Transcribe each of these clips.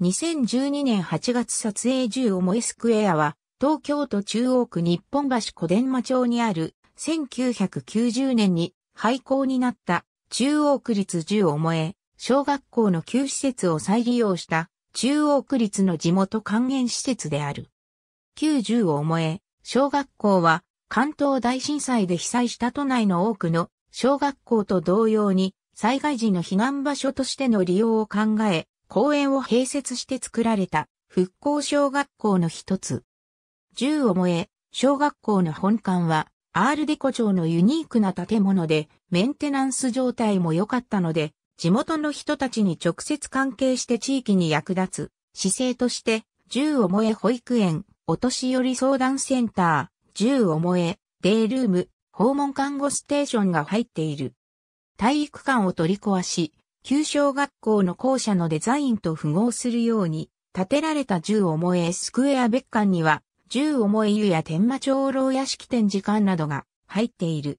2012年8月撮影10燃え。スクエアは、東京都中央区日本橋小伝馬町にある、1990年に廃校になった中央区立10燃え、小学校の旧施設を再利用した中央区立の地元還元施設である。旧1を燃え、小学校は関東大震災で被災した都内の多くの小学校と同様に災害時の避難場所としての利用を考え、公園を併設して作られた復興小学校の一つ。銃を燃え、小学校の本館は、アールデコ町のユニークな建物で、メンテナンス状態も良かったので、地元の人たちに直接関係して地域に役立つ、姿勢として、銃を燃え保育園、お年寄り相談センター、銃を燃え、デイルーム、訪問看護ステーションが入っている。体育館を取り壊し、旧小学校の校舎のデザインと符合するように、建てられた十重えスクエア別館には、銃十え湯や天満長老屋敷展示館などが入っている。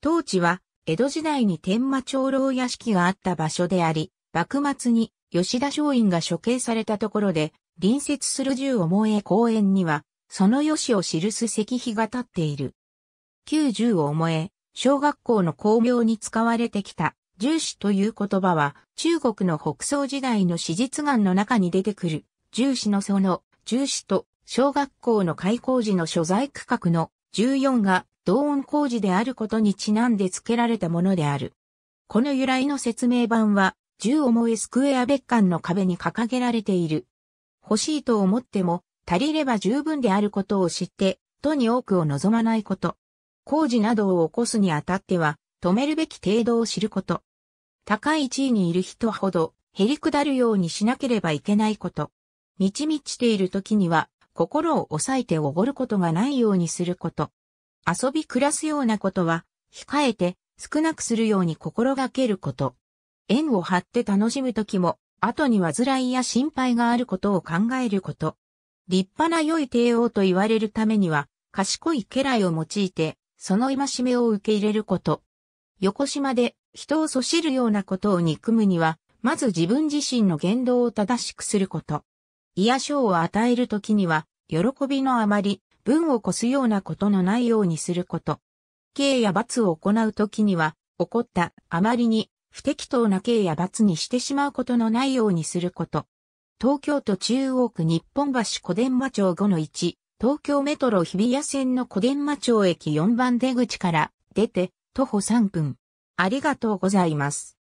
当地は、江戸時代に天満長老屋敷があった場所であり、幕末に吉田松陰が処刑されたところで、隣接する十重え公園には、その吉を記す石碑が立っている。旧十重え、小学校の校名に使われてきた、重視という言葉は、中国の北宋時代の史実眼の中に出てくる、重視のその、重視と、小学校の開校時の所在区画の14が同音工事であることにちなんで付けられたものである。この由来の説明版は、10重えスクエア別館の壁に掲げられている。欲しいと思っても、足りれば十分であることを知って、とに多くを望まないこと。工事などを起こすにあたっては、止めるべき程度を知ること。高い地位にいる人ほど、減り下るようにしなければいけないこと。満ち満ちている時には、心を抑えておごることがないようにすること。遊び暮らすようなことは、控えて少なくするように心がけること。縁を張って楽しむ時も、後にらいや心配があることを考えること。立派な良い帝王と言われるためには、賢い家来を用いて、その戒めを受け入れること。横島で人をそしるようなことを憎むには、まず自分自身の言動を正しくすること。癒症を与えるときには、喜びのあまり、文を越すようなことのないようにすること。刑や罰を行うときには、起こったあまりに不適当な刑や罰にしてしまうことのないようにすること。東京都中央区日本橋小伝馬町5の1、東京メトロ日比谷線の小伝馬町駅4番出口から出て、徒歩3分。ありがとうございます。